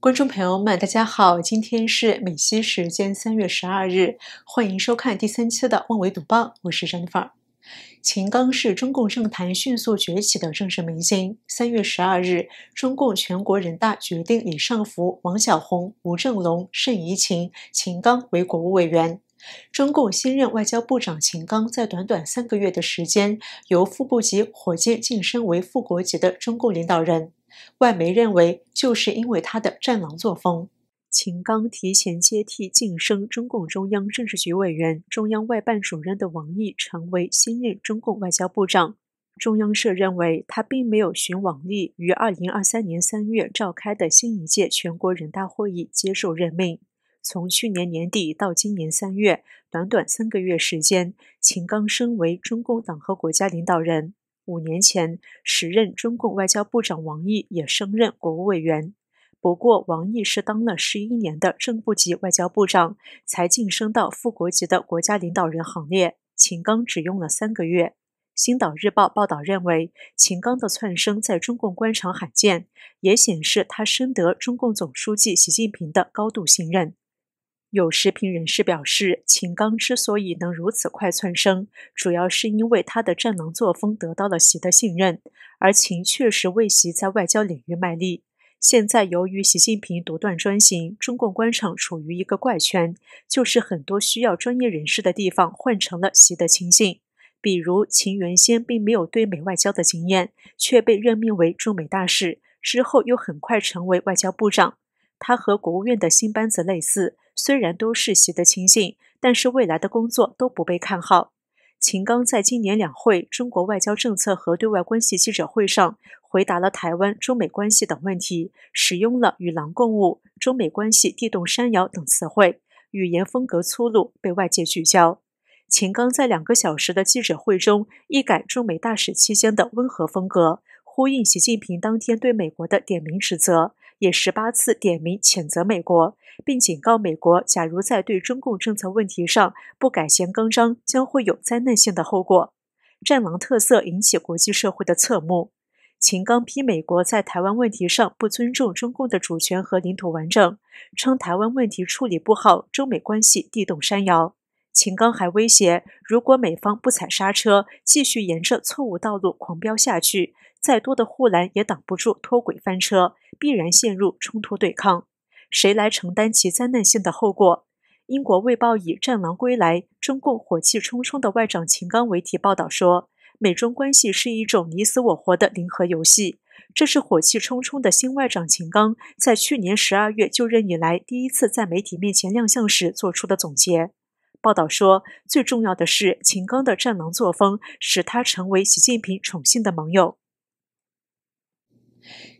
观众朋友们，大家好！今天是美西时间三月十二日，欢迎收看第三期的《万维堵报》。我是 Jennifer。秦刚是中共政坛迅速崛起的政治明星。三月十二日，中共全国人大决定李尚福、王晓红、吴正龙、盛怡勤、秦刚为国务委员。中共新任外交部长秦刚在短短三个月的时间，由副部级火箭晋升为副国级的中共领导人。外媒认为，就是因为他的战狼作风。秦刚提前接替晋升中共中央政治局委员、中央外办主任的王毅，成为新任中共外交部长。中央社认为，他并没有寻王毅于2023年3月召开的新一届全国人大会议接受任命。从去年年底到今年三月，短短三个月时间，秦刚升为中共党和国家领导人。五年前，时任中共外交部长王毅也升任国务委员。不过，王毅是当了十一年的正部级外交部长，才晋升到副国级的国家领导人行列。秦刚只用了三个月。《新岛日报》报道认为，秦刚的窜升在中共官场罕见，也显示他深得中共总书记习近平的高度信任。有时评人士表示，秦刚之所以能如此快蹿升，主要是因为他的正能作风得到了习的信任，而秦确实为习在外交领域卖力。现在由于习近平独断专行，中共官场处于一个怪圈，就是很多需要专业人士的地方换成了习的亲信。比如，秦原先并没有对美外交的经验，却被任命为驻美大使，之后又很快成为外交部长。他和国务院的新班子类似，虽然都是习的亲信，但是未来的工作都不被看好。秦刚在今年两会中国外交政策和对外关系记者会上回答了台湾、中美关系等问题，使用了“与狼共舞”“中美关系地动山摇”等词汇，语言风格粗鲁，被外界聚焦。秦刚在两个小时的记者会中一改中美大使期间的温和风格，呼应习近平当天对美国的点名指责。也十八次点名谴责美国，并警告美国，假如在对中共政策问题上不改弦更张，将会有灾难性的后果。战狼特色引起国际社会的侧目。秦刚批美国在台湾问题上不尊重中共的主权和领土完整，称台湾问题处理不好，中美关系地动山摇。秦刚还威胁，如果美方不踩刹车，继续沿着错误道路狂飙下去，再多的护栏也挡不住脱轨翻车。必然陷入冲突对抗，谁来承担其灾难性的后果？英国《卫报》以“战狼归来，中共火气冲冲的外长秦刚”为题报道说，美中关系是一种你死我活的零和游戏。这是火气冲冲的新外长秦刚在去年十二月就任以来第一次在媒体面前亮相时做出的总结。报道说，最重要的是，秦刚的战狼作风使他成为习近平宠幸的盟友。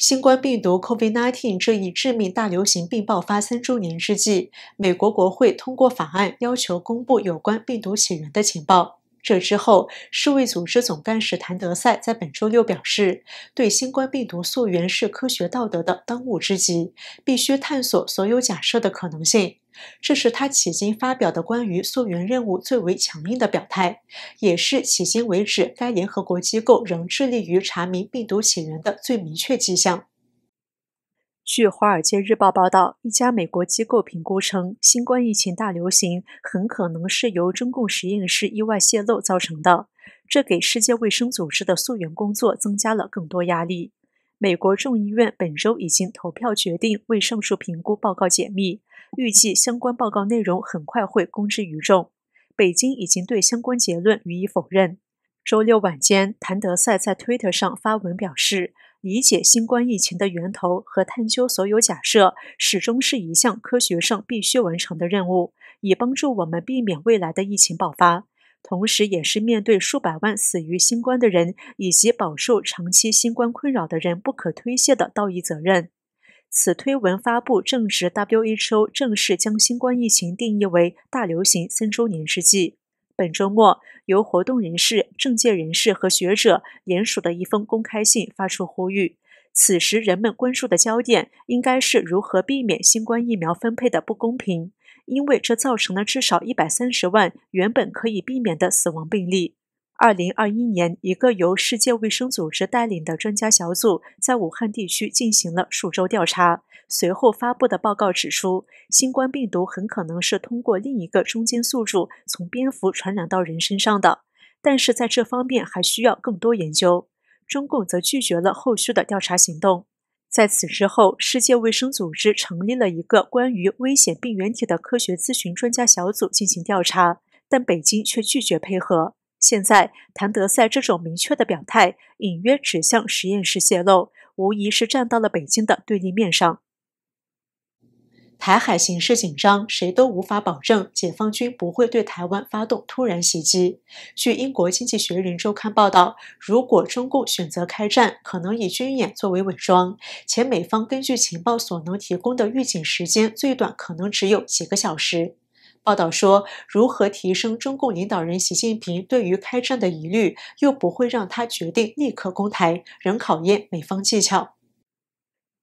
新冠病毒 COVID-19 这一致命大流行病爆发三周年之际，美国国会通过法案，要求公布有关病毒起源的情报。这之后，世卫组织总干事谭德赛在本周六表示，对新冠病毒溯源是科学道德的当务之急，必须探索所有假设的可能性。这是他迄今发表的关于溯源任务最为强硬的表态，也是迄今为止该联合国机构仍致力于查明病毒起源的最明确迹象。据《华尔街日报》报道，一家美国机构评估称，新冠疫情大流行很可能是由中共实验室意外泄露造成的，这给世界卫生组织的溯源工作增加了更多压力。美国众议院本周已经投票决定为上述评估报告解密，预计相关报告内容很快会公之于众。北京已经对相关结论予以否认。周六晚间，谭德赛在推特上发文表示：“理解新冠疫情的源头和探究所有假设，始终是一项科学上必须完成的任务，以帮助我们避免未来的疫情爆发。”同时，也是面对数百万死于新冠的人，以及饱受长期新冠困扰的人不可推卸的道义责任。此推文发布正值 WHO 正式将新冠疫情定义为大流行三周年之际。本周末，由活动人士、政界人士和学者联署的一封公开信发出呼吁。此时，人们关注的焦点应该是如何避免新冠疫苗分配的不公平。因为这造成了至少一百三十万原本可以避免的死亡病例。二零二一年，一个由世界卫生组织带领的专家小组在武汉地区进行了数周调查，随后发布的报告指出，新冠病毒很可能是通过另一个中间宿主从蝙蝠传染到人身上的。但是在这方面还需要更多研究。中共则拒绝了后续的调查行动。在此之后，世界卫生组织成立了一个关于危险病原体的科学咨询专家小组进行调查，但北京却拒绝配合。现在，谭德赛这种明确的表态，隐约指向实验室泄露，无疑是站到了北京的对立面上。台海形势紧张，谁都无法保证解放军不会对台湾发动突然袭击。据英国《经济学人》周刊报道，如果中共选择开战，可能以军演作为伪装，且美方根据情报所能提供的预警时间最短，可能只有几个小时。报道说，如何提升中共领导人习近平对于开战的疑虑，又不会让他决定立刻攻台，仍考验美方技巧。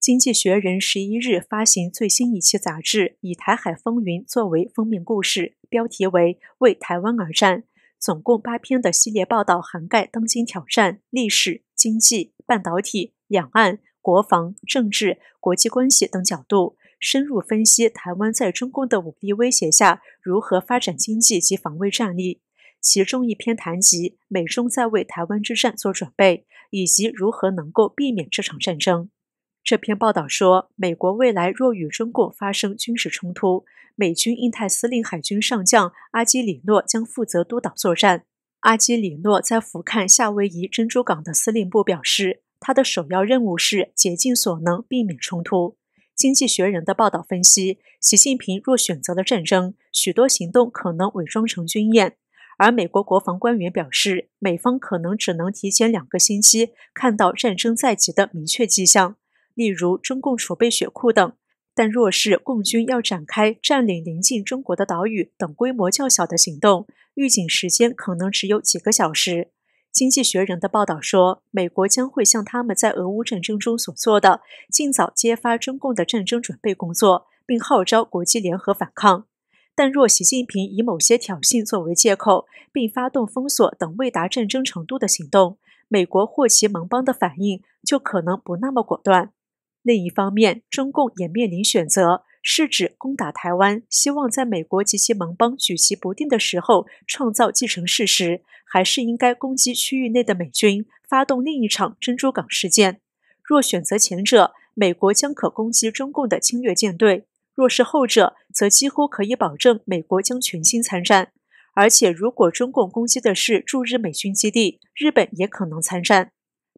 《经济学人》十一日发行最新一期杂志，以台海风云作为封面故事，标题为“为台湾而战”。总共八篇的系列报道涵盖当今挑战、历史、经济、半导体、两岸、国防、政治、国际关系等角度，深入分析台湾在中共的武力威胁下如何发展经济及防卫战力。其中一篇谈及美中在为台湾之战做准备，以及如何能够避免这场战争。这篇报道说，美国未来若与中共发生军事冲突，美军印太司令海军上将阿基里诺将负责督导作战。阿基里诺在俯瞰夏威夷珍珠港的司令部表示，他的首要任务是竭尽所能避免冲突。《经济学人》的报道分析，习近平若选择了战争，许多行动可能伪装成军演。而美国国防官员表示，美方可能只能提前两个星期看到战争在即的明确迹象。例如，中共储备血库等，但若是共军要展开占领临近中国的岛屿等规模较小的行动，预警时间可能只有几个小时。《经济学人》的报道说，美国将会像他们在俄乌战争中所做的，尽早揭发中共的战争准备工作，并号召国际联合反抗。但若习近平以某些挑衅作为借口，并发动封锁等未达战争程度的行动，美国或其盟邦的反应就可能不那么果断。另一方面，中共也面临选择：是指攻打台湾，希望在美国及其盟邦举棋不定的时候创造既成事实，还是应该攻击区域内的美军，发动另一场珍珠港事件？若选择前者，美国将可攻击中共的侵略舰队；若是后者，则几乎可以保证美国将全心参战。而且，如果中共攻击的是驻日美军基地，日本也可能参战。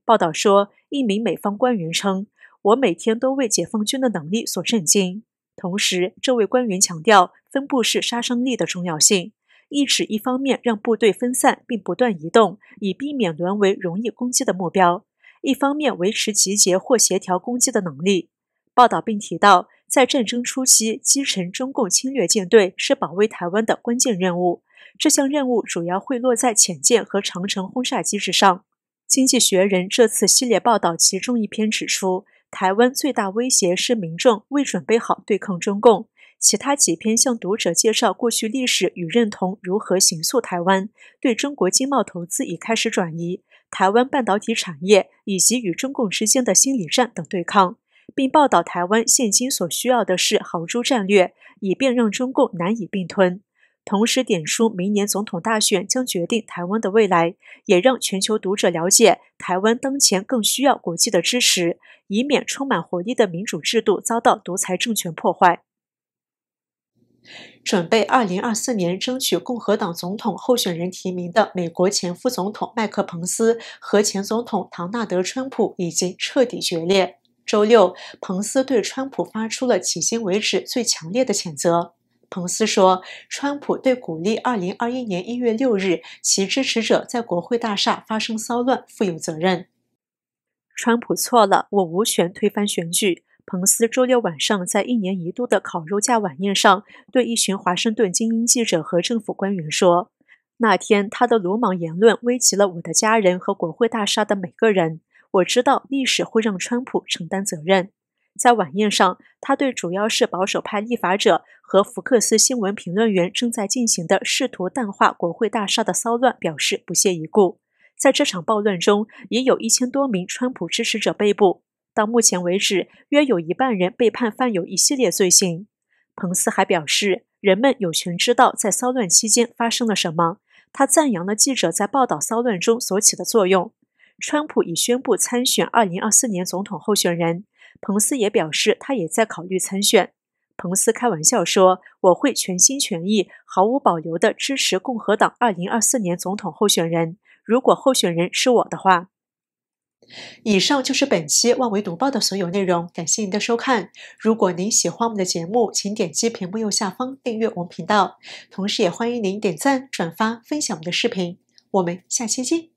报道说，一名美方官员称。我每天都为解放军的能力所震惊。同时，这位官员强调分布式杀伤力的重要性，意指一方面让部队分散并不断移动，以避免沦为容易攻击的目标；一方面维持集结或协调攻击的能力。报道并提到，在战争初期击沉中共侵略舰队是保卫台湾的关键任务。这项任务主要会落在潜舰和长城轰炸机之上。《经济学人》这次系列报道其中一篇指出。台湾最大威胁是民众未准备好对抗中共。其他几篇向读者介绍过去历史与认同如何形塑台湾，对中国经贸投资已开始转移，台湾半导体产业以及与中共之间的心理战等对抗，并报道台湾现今所需要的是豪猪战略，以便让中共难以并吞。同时点出，明年总统大选将决定台湾的未来，也让全球读者了解台湾当前更需要国际的支持，以免充满活力的民主制度遭到独裁政权破坏。准备2024年争取共和党总统候选人提名的美国前副总统麦克·彭斯和前总统唐纳德·川普已经彻底决裂。周六，彭斯对川普发出了迄今为止最强烈的谴责。彭斯说：“川普对鼓励2021年1月6日其支持者在国会大厦发生骚乱负有责任。川普错了，我无权推翻选举。”彭斯周六晚上在一年一度的烤肉架晚宴上，对一群华盛顿精英记者和政府官员说：“那天他的鲁莽言论危及了我的家人和国会大厦的每个人。我知道历史会让川普承担责任。”在晚宴上，他对主要是保守派立法者。和福克斯新闻评论员正在进行的试图淡化国会大厦的骚乱表示不屑一顾。在这场暴乱中，也有一千多名川普支持者被捕。到目前为止，约有一半人被判犯有一系列罪行。彭斯还表示，人们有权知道在骚乱期间发生了什么。他赞扬了记者在报道骚乱中所起的作用。川普已宣布参选2024年总统候选人。彭斯也表示，他也在考虑参选。彭斯开玩笑说：“我会全心全意、毫无保留的支持共和党二零二四年总统候选人，如果候选人是我的话。”以上就是本期万维读报的所有内容，感谢您的收看。如果您喜欢我们的节目，请点击屏幕右下方订阅我们频道，同时也欢迎您点赞、转发、分享我们的视频。我们下期见。